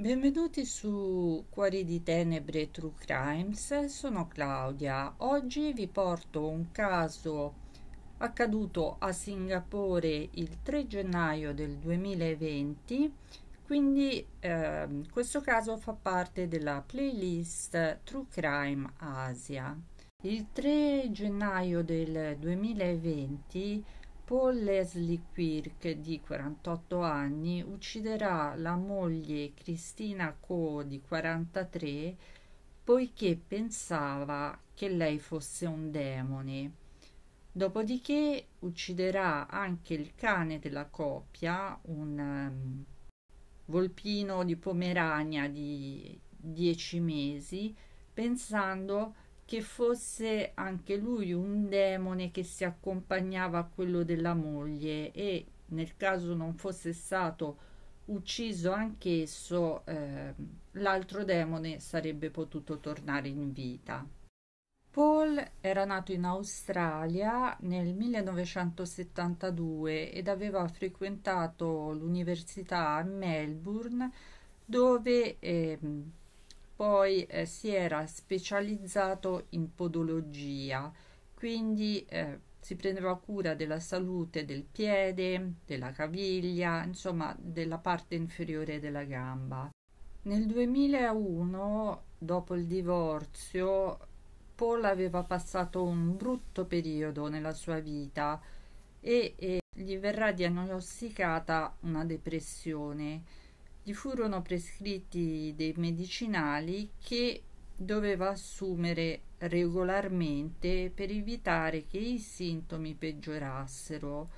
Benvenuti su Cuori di Tenebre True Crimes, sono Claudia. Oggi vi porto un caso accaduto a Singapore il 3 gennaio del 2020, quindi eh, questo caso fa parte della playlist True Crime Asia. Il 3 gennaio del 2020 Paul Leslie Quirk di 48 anni ucciderà la moglie Cristina Coe di 43 poiché pensava che lei fosse un demone. Dopodiché ucciderà anche il cane della coppia, un um, volpino di Pomerania di 10 mesi, pensando che fosse anche lui un demone che si accompagnava a quello della moglie e nel caso non fosse stato ucciso anch'esso, eh, l'altro demone sarebbe potuto tornare in vita. Paul era nato in Australia nel 1972 ed aveva frequentato l'università a Melbourne dove eh, poi eh, si era specializzato in podologia, quindi eh, si prendeva cura della salute del piede, della caviglia, insomma della parte inferiore della gamba. Nel 2001, dopo il divorzio, Paul aveva passato un brutto periodo nella sua vita e, e gli verrà diagnosticata una depressione gli furono prescritti dei medicinali che doveva assumere regolarmente per evitare che i sintomi peggiorassero.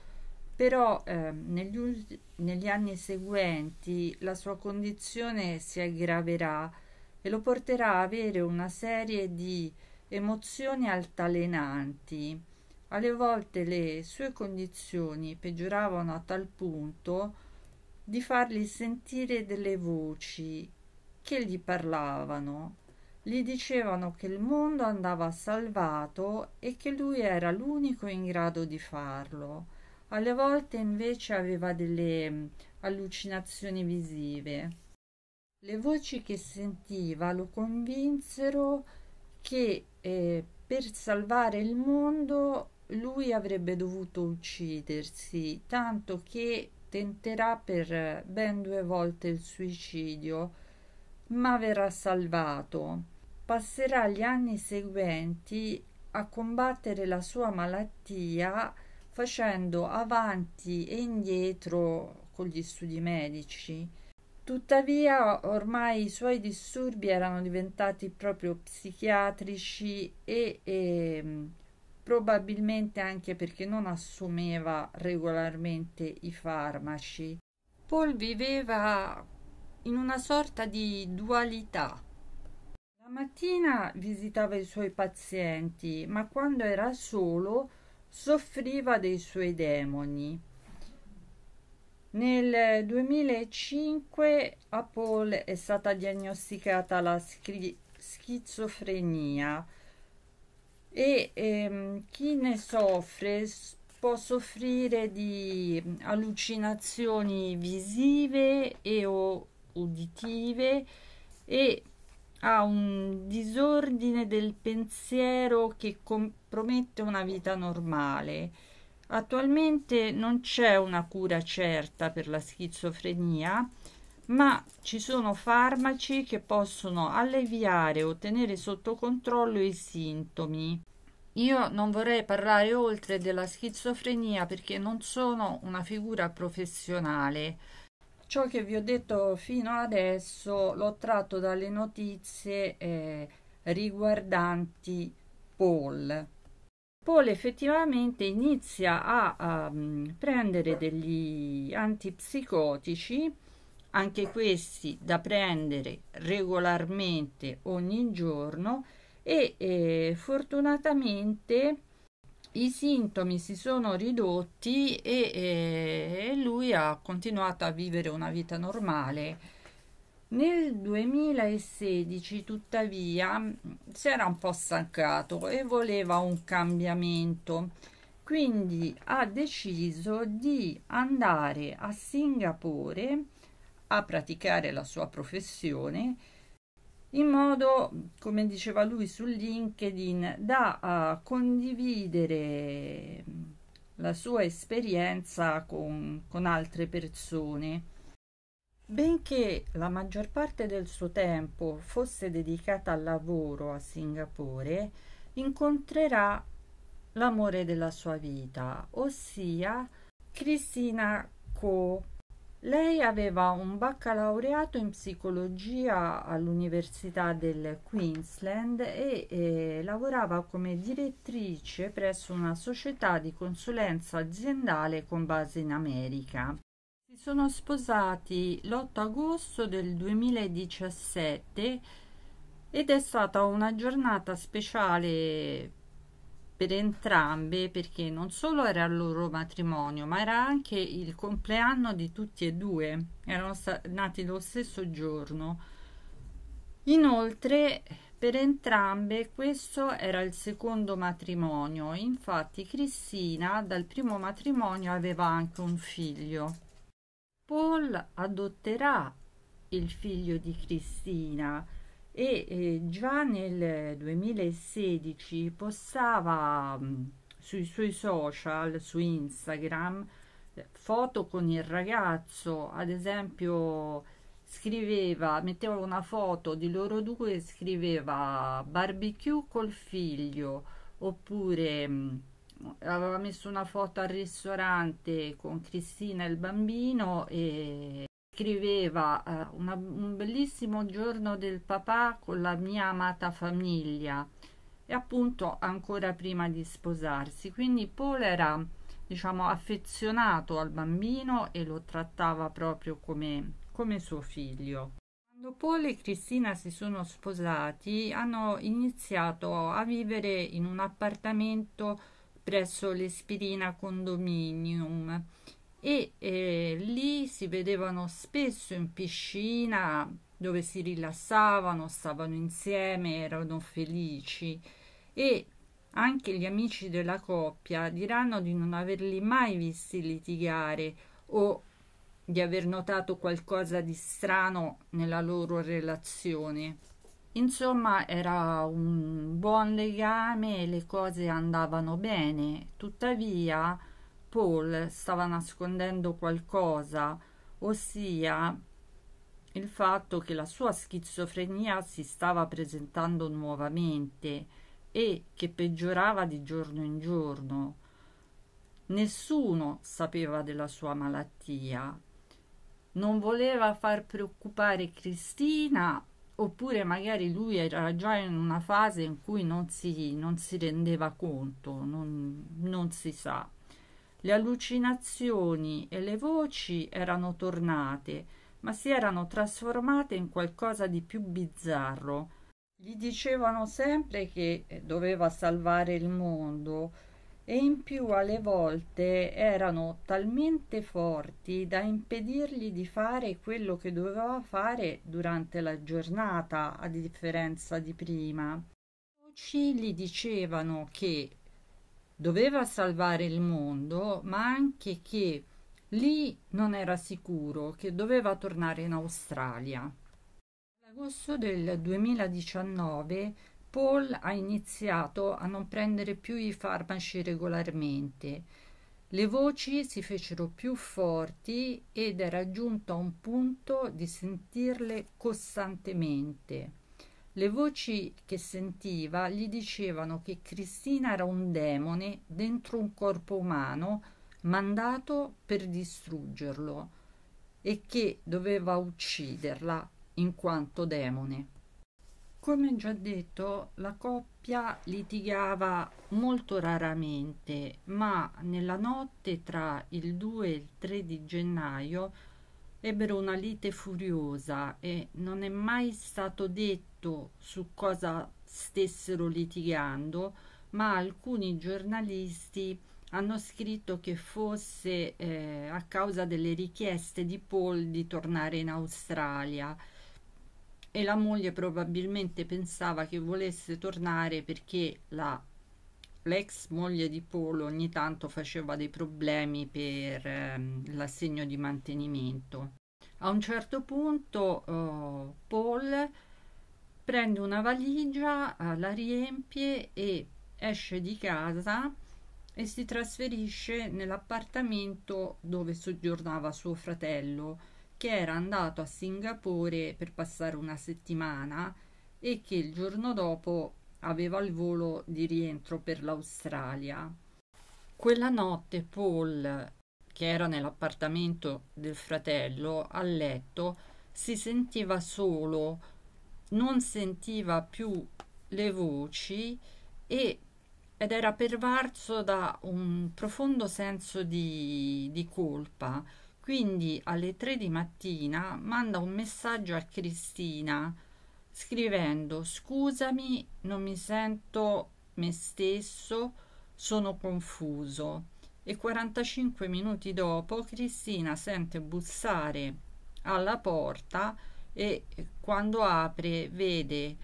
Però eh, negli, negli anni seguenti la sua condizione si aggraverà e lo porterà a avere una serie di emozioni altalenanti. Alle volte le sue condizioni peggioravano a tal punto che di fargli sentire delle voci che gli parlavano, gli dicevano che il mondo andava salvato e che lui era l'unico in grado di farlo. Alle volte invece aveva delle mm, allucinazioni visive. Le voci che sentiva lo convinsero che eh, per salvare il mondo lui avrebbe dovuto uccidersi, tanto che tenterà per ben due volte il suicidio, ma verrà salvato. Passerà gli anni seguenti a combattere la sua malattia facendo avanti e indietro con gli studi medici. Tuttavia ormai i suoi disturbi erano diventati proprio psichiatrici e, e ehm, probabilmente anche perché non assumeva regolarmente i farmaci. Paul viveva in una sorta di dualità. La mattina visitava i suoi pazienti, ma quando era solo soffriva dei suoi demoni. Nel 2005 a Paul è stata diagnosticata la schizofrenia e ehm, chi ne soffre può soffrire di allucinazioni visive e o uditive e ha un disordine del pensiero che compromette una vita normale. Attualmente non c'è una cura certa per la schizofrenia, ma ci sono farmaci che possono alleviare o tenere sotto controllo i sintomi. Io non vorrei parlare oltre della schizofrenia perché non sono una figura professionale. Ciò che vi ho detto fino adesso l'ho tratto dalle notizie eh, riguardanti Paul. Paul effettivamente inizia a, a mm, prendere degli antipsicotici anche questi da prendere regolarmente ogni giorno e eh, fortunatamente i sintomi si sono ridotti e, eh, e lui ha continuato a vivere una vita normale. Nel 2016, tuttavia, si era un po' stancato e voleva un cambiamento. Quindi ha deciso di andare a Singapore a praticare la sua professione in modo, come diceva lui su LinkedIn, da uh, condividere la sua esperienza con, con altre persone. Benché la maggior parte del suo tempo fosse dedicata al lavoro a Singapore, incontrerà l'amore della sua vita, ossia Cristina Co lei aveva un baccalaureato in psicologia all'Università del Queensland e eh, lavorava come direttrice presso una società di consulenza aziendale con base in America. Si sono sposati l'8 agosto del 2017 ed è stata una giornata speciale per entrambe perché non solo era il loro matrimonio ma era anche il compleanno di tutti e due erano nati lo stesso giorno inoltre per entrambe questo era il secondo matrimonio infatti Cristina dal primo matrimonio aveva anche un figlio Paul adotterà il figlio di Cristina e eh, già nel 2016 postava mm, sui suoi social, su Instagram, eh, foto con il ragazzo, ad esempio scriveva, metteva una foto di loro due e scriveva barbecue col figlio, oppure mm, aveva messo una foto al ristorante con Cristina e il bambino e scriveva eh, una, un bellissimo giorno del papà con la mia amata famiglia e appunto ancora prima di sposarsi quindi Paul era diciamo affezionato al bambino e lo trattava proprio come, come suo figlio quando Paul e Cristina si sono sposati hanno iniziato a vivere in un appartamento presso l'Espirina Condominium e eh, lì si vedevano spesso in piscina dove si rilassavano, stavano insieme, erano felici e anche gli amici della coppia diranno di non averli mai visti litigare o di aver notato qualcosa di strano nella loro relazione. Insomma, era un buon legame e le cose andavano bene, tuttavia Paul stava nascondendo qualcosa, ossia il fatto che la sua schizofrenia si stava presentando nuovamente e che peggiorava di giorno in giorno. Nessuno sapeva della sua malattia. Non voleva far preoccupare Cristina oppure magari lui era già in una fase in cui non si, non si rendeva conto, non, non si sa. Le allucinazioni e le voci erano tornate, ma si erano trasformate in qualcosa di più bizzarro. Gli dicevano sempre che eh, doveva salvare il mondo e in più alle volte erano talmente forti da impedirgli di fare quello che doveva fare durante la giornata, a differenza di prima. Voci gli dicevano che doveva salvare il mondo, ma anche che lì non era sicuro, che doveva tornare in Australia. L'agosto del 2019 Paul ha iniziato a non prendere più i farmaci regolarmente. Le voci si fecero più forti ed era giunto a un punto di sentirle costantemente. Le voci che sentiva gli dicevano che Cristina era un demone dentro un corpo umano mandato per distruggerlo e che doveva ucciderla in quanto demone. Come già detto, la coppia litigava molto raramente, ma nella notte tra il 2 e il 3 di gennaio ebbero una lite furiosa e non è mai stato detto su cosa stessero litigando, ma alcuni giornalisti hanno scritto che fosse eh, a causa delle richieste di Paul di tornare in Australia e la moglie probabilmente pensava che volesse tornare perché la l'ex moglie di Polo ogni tanto faceva dei problemi per ehm, l'assegno di mantenimento. A un certo punto eh, Paul prende una valigia, eh, la riempie e esce di casa e si trasferisce nell'appartamento dove soggiornava suo fratello che era andato a Singapore per passare una settimana e che il giorno dopo aveva il volo di rientro per l'Australia. Quella notte Paul, che era nell'appartamento del fratello, a letto, si sentiva solo, non sentiva più le voci e, ed era pervarso da un profondo senso di, di colpa. Quindi alle tre di mattina manda un messaggio a Cristina scrivendo scusami, non mi sento me stesso, sono confuso. E 45 minuti dopo Cristina sente bussare alla porta e eh, quando apre vede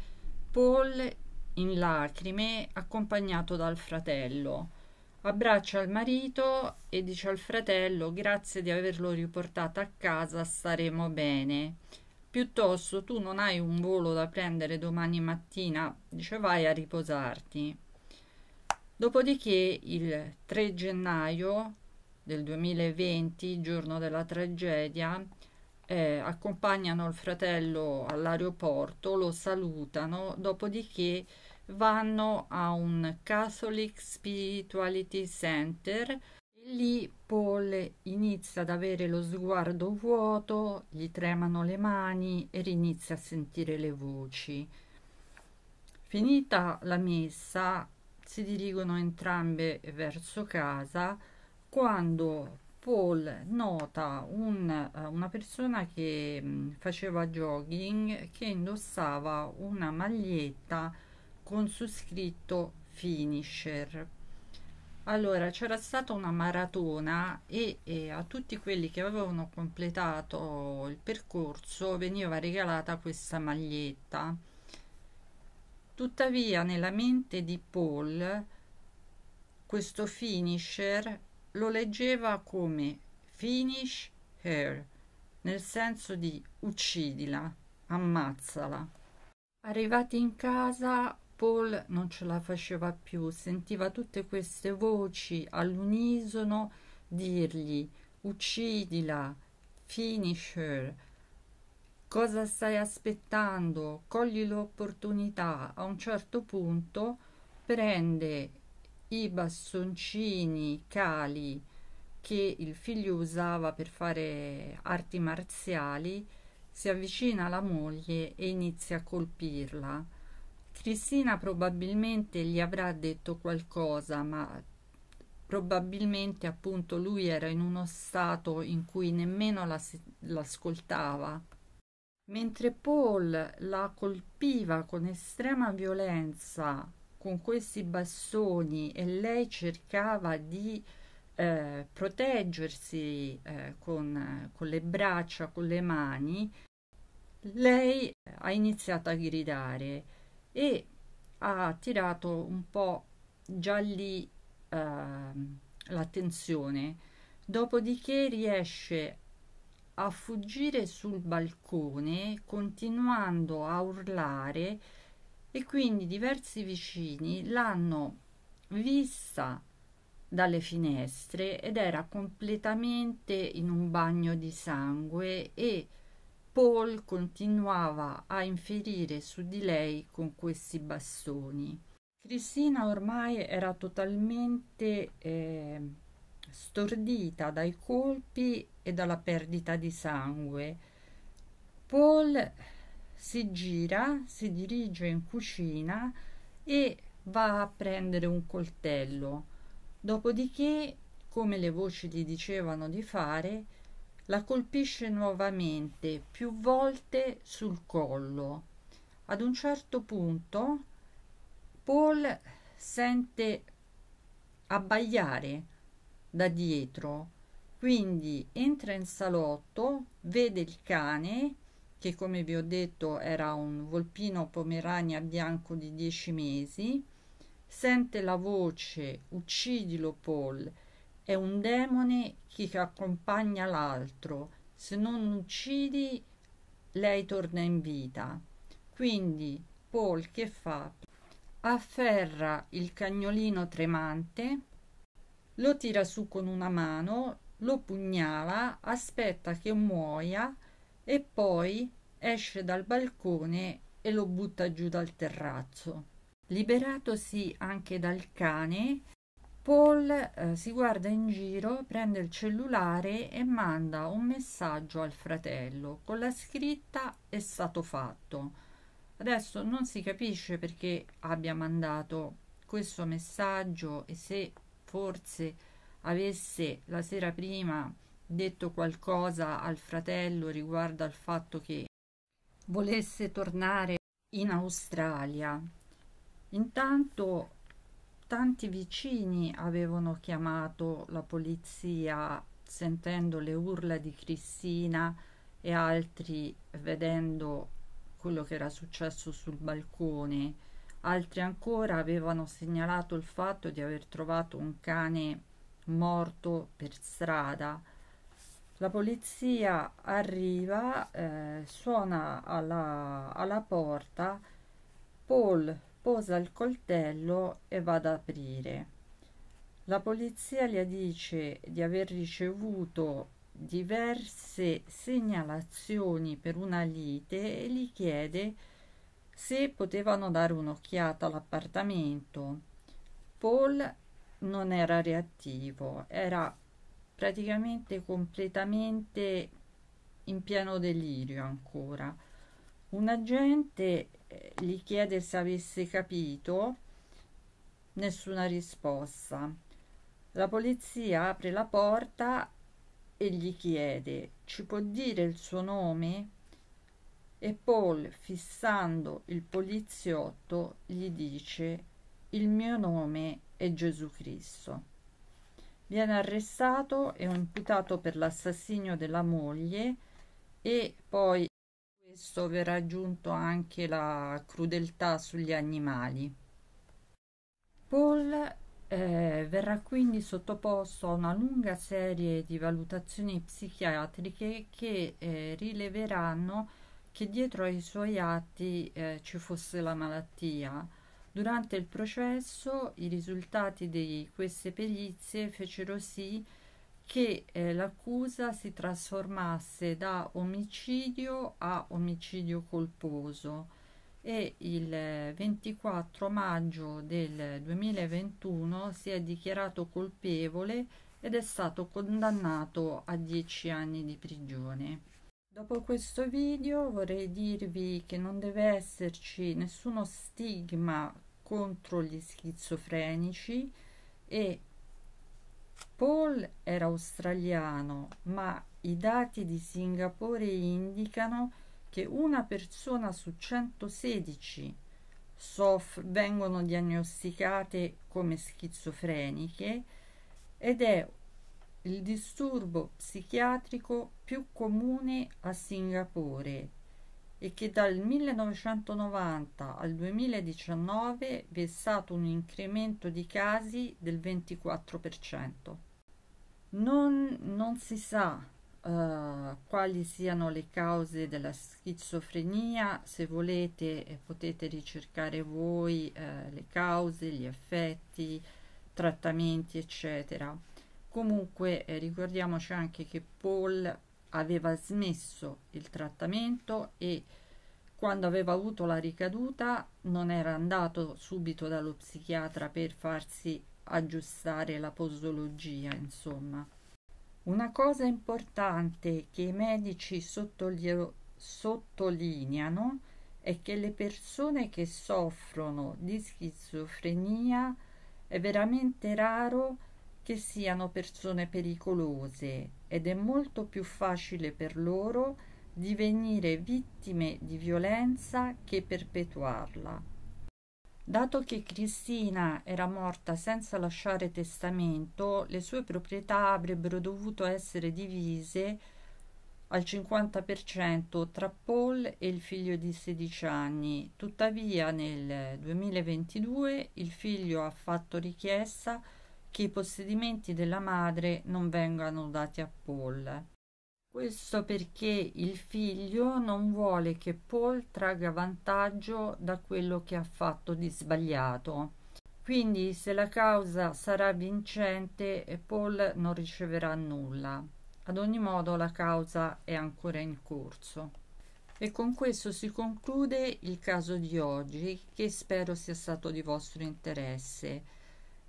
Paul in lacrime accompagnato dal fratello. Abbraccia il marito e dice al fratello grazie di averlo riportato a casa, staremo bene. Piuttosto tu non hai un volo da prendere domani mattina, dice vai a riposarti. Dopodiché il 3 gennaio del 2020, giorno della tragedia, eh, accompagnano il fratello all'aeroporto, lo salutano, dopodiché vanno a un Catholic Spirituality Center Lì Paul inizia ad avere lo sguardo vuoto, gli tremano le mani e rinizia a sentire le voci. Finita la messa, si dirigono entrambe verso casa quando Paul nota un, eh, una persona che mm, faceva jogging che indossava una maglietta con su scritto finisher allora, c'era stata una maratona e, e, a tutti quelli che avevano completato il percorso veniva regalata questa maglietta. Tuttavia, nella mente di Paul, questo finisher lo leggeva come finish her, nel senso di uccidila, ammazzala. Arrivati in casa, Paul non ce la faceva più, sentiva tutte queste voci all'unisono dirgli uccidila, finish her, cosa stai aspettando, cogli l'opportunità. A un certo punto prende i bastoncini cali che il figlio usava per fare arti marziali, si avvicina alla moglie e inizia a colpirla Cristina probabilmente gli avrà detto qualcosa, ma probabilmente appunto lui era in uno stato in cui nemmeno la, l'ascoltava. Mentre Paul la colpiva con estrema violenza con questi bastoni e lei cercava di eh, proteggersi eh, con, con le braccia, con le mani, lei ha iniziato a gridare e ha attirato un po' già lì eh, l'attenzione dopodiché riesce a fuggire sul balcone continuando a urlare e quindi diversi vicini l'hanno vista dalle finestre ed era completamente in un bagno di sangue e Paul continuava a inferire su di lei con questi bastoni. Cristina ormai era totalmente eh, stordita dai colpi e dalla perdita di sangue. Paul si gira, si dirige in cucina e va a prendere un coltello. Dopodiché, come le voci gli dicevano di fare, la colpisce nuovamente, più volte sul collo. Ad un certo punto Paul sente abbaiare da dietro, quindi entra in salotto, vede il cane che come vi ho detto era un volpino pomerania bianco di dieci mesi, sente la voce uccidilo Paul è un demone che accompagna l'altro. Se non uccidi, lei torna in vita. Quindi Paul che fa? Afferra il cagnolino tremante, lo tira su con una mano, lo pugnala, aspetta che muoia e poi esce dal balcone e lo butta giù dal terrazzo. Liberatosi anche dal cane, Paul eh, si guarda in giro, prende il cellulare e manda un messaggio al fratello con la scritta è stato fatto. Adesso non si capisce perché abbia mandato questo messaggio e se forse avesse la sera prima detto qualcosa al fratello riguardo al fatto che volesse tornare in Australia. Intanto tanti vicini avevano chiamato la polizia sentendo le urla di Cristina e altri vedendo quello che era successo sul balcone. Altri ancora avevano segnalato il fatto di aver trovato un cane morto per strada. La polizia arriva, eh, suona alla, alla porta, Paul posa il coltello e va ad aprire. La polizia le dice di aver ricevuto diverse segnalazioni per una lite e gli chiede se potevano dare un'occhiata all'appartamento. Paul non era reattivo, era praticamente completamente in pieno delirio ancora. Un agente eh, gli chiede se avesse capito, nessuna risposta. La polizia apre la porta e gli chiede ci può dire il suo nome? E Paul, fissando il poliziotto, gli dice il mio nome è Gesù Cristo. Viene arrestato e imputato per l'assassinio della moglie e poi spesso verrà aggiunto anche la crudeltà sugli animali. Paul eh, verrà quindi sottoposto a una lunga serie di valutazioni psichiatriche che eh, rileveranno che dietro ai suoi atti eh, ci fosse la malattia. Durante il processo i risultati di queste perizie fecero sì che che eh, l'accusa si trasformasse da omicidio a omicidio colposo e il 24 eh, maggio del 2021 si è dichiarato colpevole ed è stato condannato a 10 anni di prigione. Dopo questo video vorrei dirvi che non deve esserci nessuno stigma contro gli schizofrenici e Paul era australiano, ma i dati di Singapore indicano che una persona su 116 SOF vengono diagnosticate come schizofreniche ed è il disturbo psichiatrico più comune a Singapore e che dal 1990 al 2019 vi è stato un incremento di casi del 24%. Non, non si sa uh, quali siano le cause della schizofrenia, se volete eh, potete ricercare voi eh, le cause, gli effetti, trattamenti, eccetera. Comunque eh, ricordiamoci anche che Paul aveva smesso il trattamento e quando aveva avuto la ricaduta non era andato subito dallo psichiatra per farsi aggiustare la posologia, insomma. Una cosa importante che i medici sottolio- sottolineano è che le persone che soffrono di schizofrenia è veramente raro che siano persone pericolose ed è molto più facile per loro divenire vittime di violenza che perpetuarla. Dato che Cristina era morta senza lasciare testamento, le sue proprietà avrebbero dovuto essere divise al 50% tra Paul e il figlio di 16 anni. Tuttavia nel 2022 il figlio ha fatto richiesta che i possedimenti della madre non vengano dati a Paul. Questo perché il figlio non vuole che Paul tragga vantaggio da quello che ha fatto di sbagliato. Quindi se la causa sarà vincente, Paul non riceverà nulla. Ad ogni modo la causa è ancora in corso. E con questo si conclude il caso di oggi, che spero sia stato di vostro interesse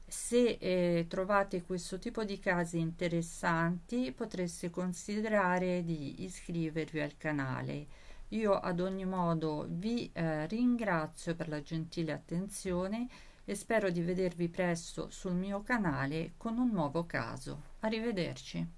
se eh, trovate questo tipo di casi interessanti potreste considerare di iscrivervi al canale io ad ogni modo vi eh, ringrazio per la gentile attenzione e spero di vedervi presto sul mio canale con un nuovo caso arrivederci